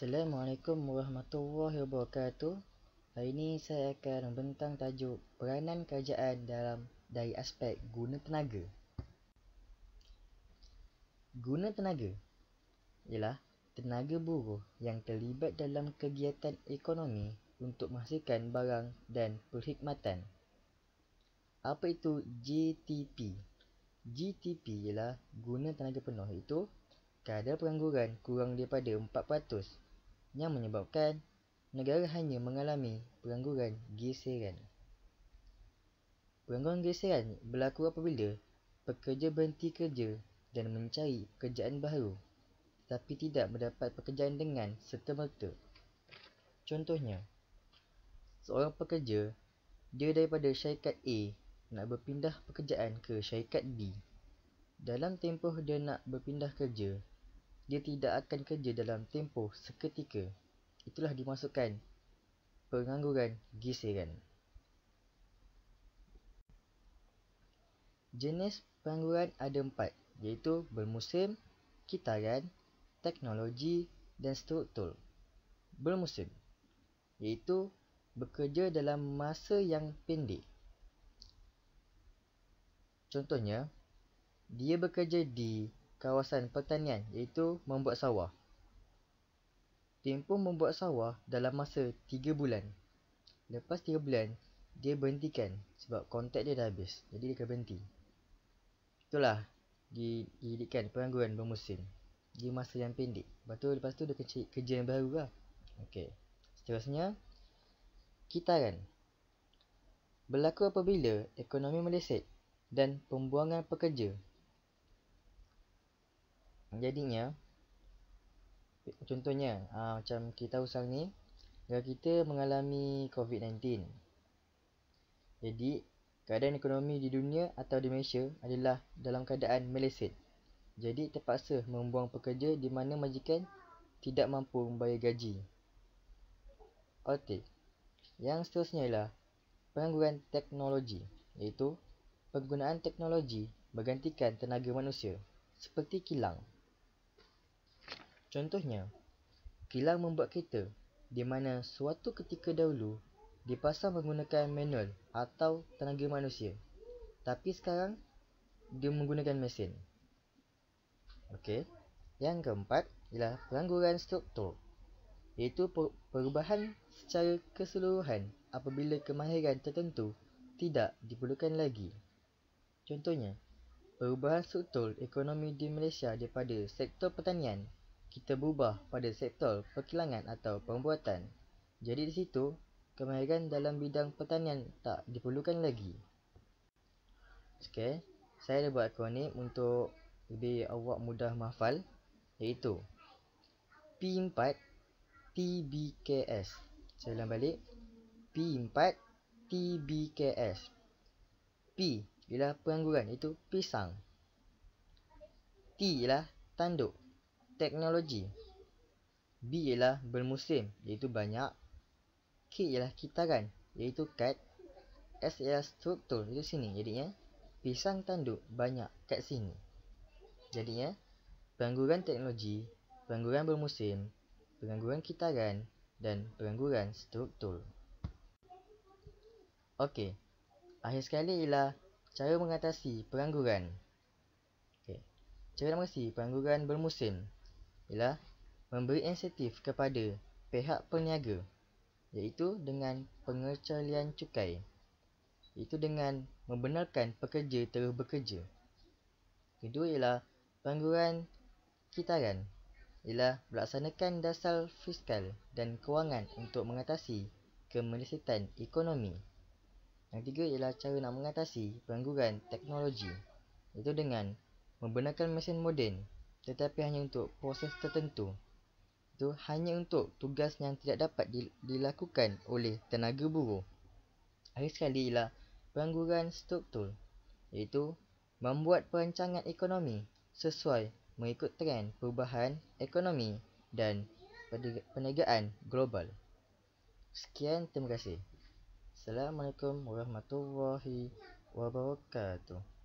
Assalamualaikum warahmatullahi wabarakatuh. Hari ini saya akan membentang tajuk peranan kerajaan dalam dari aspek guna tenaga. Guna tenaga ialah tenaga buruh yang terlibat dalam kegiatan ekonomi untuk menghasilkan barang dan perkhidmatan. Apa itu GTP? GTP ialah guna tenaga penuh itu kadar pengangguran kurang daripada yang menyebabkan negara hanya mengalami pengangguran geseran. Pengangguran geseran berlaku apabila pekerja berhenti kerja dan mencari pekerjaan baru tapi tidak mendapat pekerjaan dengan serta-merta. Contohnya, seorang pekerja dia daripada syarikat A nak berpindah pekerjaan ke syarikat B. Dalam tempoh dia nak berpindah kerja, dia tidak akan kerja dalam tempoh seketika. Itulah dimasukkan pengangguran gisiran. Jenis pengangguran ada empat iaitu bermusim, kitaran, teknologi dan struktur. Bermusim iaitu bekerja dalam masa yang pendek. Contohnya, dia bekerja di kawasan pertanian iaitu membuat sawah. Tempoh membuat sawah dalam masa 3 bulan. Lepas 3 bulan, dia berhentikan sebab kontak dia dah habis. Jadi dia kena berhenti. Itulah didikan pengangguran bermusim di masa yang pendek. Lepas tu, lepas tu dia kena cari kerja yang baru lah. Okay. Seterusnya, kita kan. Berlaku apabila ekonomi meleset dan pembuangan pekerja jadinya contohnya aa, ah, macam kita usang ni kalau kita mengalami COVID-19 jadi keadaan ekonomi di dunia atau di Malaysia adalah dalam keadaan meleset jadi terpaksa membuang pekerja di mana majikan tidak mampu membayar gaji Okey. Yang seterusnya ialah pengangguran teknologi iaitu penggunaan teknologi menggantikan tenaga manusia seperti kilang Contohnya, kilang membuat kereta di mana suatu ketika dahulu dipasang menggunakan manual atau tenaga manusia. Tapi sekarang dia menggunakan mesin. Okey. Yang keempat ialah pengangguran struktur iaitu perubahan secara keseluruhan apabila kemahiran tertentu tidak diperlukan lagi. Contohnya, perubahan struktur ekonomi di Malaysia daripada sektor pertanian kita berubah pada sektor perkilangan atau pembuatan. Jadi di situ, kemahiran dalam bidang pertanian tak diperlukan lagi. Okay, saya dah buat akronim untuk lebih awak mudah mahfal iaitu P4 TBKS. Saya ulang balik. P4 TBKS. P ialah pengangguran itu pisang. T ialah tanduk teknologi. B ialah bermusim, iaitu banyak. K ialah kitaran iaitu kad. S ialah struktur iaitu sini jadinya. Pisang tanduk banyak kat sini. Jadinya pengangguran teknologi, pengangguran bermuslim, pengangguran kitaran dan pengangguran struktur. Okey. Akhir sekali ialah cara mengatasi pengangguran. Cara mengatasi pengangguran bermusim ialah memberi insentif kepada pihak peniaga iaitu dengan pengecualian cukai iaitu dengan membenarkan pekerja terus bekerja kedua ialah pangguran kitaran ialah melaksanakan dasar fiskal dan kewangan untuk mengatasi kemelesetan ekonomi yang ketiga ialah cara nak mengatasi pengangguran teknologi iaitu dengan membenarkan mesin moden tetapi hanya untuk proses tertentu. Itu hanya untuk tugas yang tidak dapat dilakukan oleh tenaga buruh. Akhir sekali ialah pengangguran struktur, iaitu membuat perancangan ekonomi sesuai mengikut tren perubahan ekonomi dan perniagaan global. Sekian, terima kasih. Assalamualaikum warahmatullahi wabarakatuh.